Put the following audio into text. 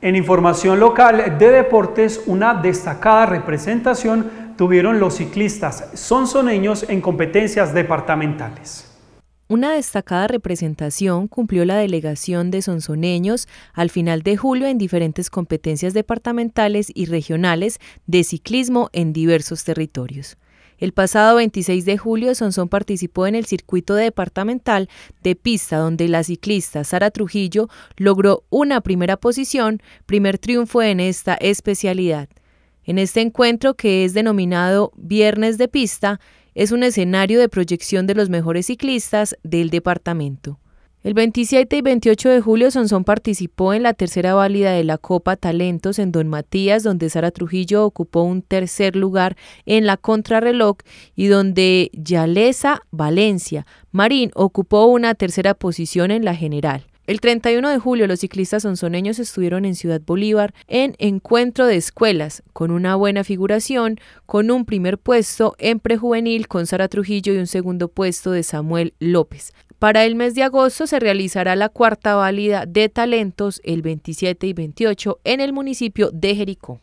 En información local de deportes, una destacada representación tuvieron los ciclistas sonsoneños en competencias departamentales. Una destacada representación cumplió la delegación de sonsoneños al final de julio en diferentes competencias departamentales y regionales de ciclismo en diversos territorios. El pasado 26 de julio, Sonsón participó en el circuito departamental de pista, donde la ciclista Sara Trujillo logró una primera posición, primer triunfo en esta especialidad. En este encuentro, que es denominado Viernes de Pista, es un escenario de proyección de los mejores ciclistas del departamento. El 27 y 28 de julio, Sonsón participó en la tercera válida de la Copa Talentos en Don Matías, donde Sara Trujillo ocupó un tercer lugar en la contrarreloj y donde Yalesa Valencia Marín ocupó una tercera posición en la general. El 31 de julio los ciclistas sonsoneños estuvieron en Ciudad Bolívar en encuentro de escuelas, con una buena figuración, con un primer puesto en prejuvenil con Sara Trujillo y un segundo puesto de Samuel López. Para el mes de agosto se realizará la cuarta válida de talentos el 27 y 28 en el municipio de Jericó.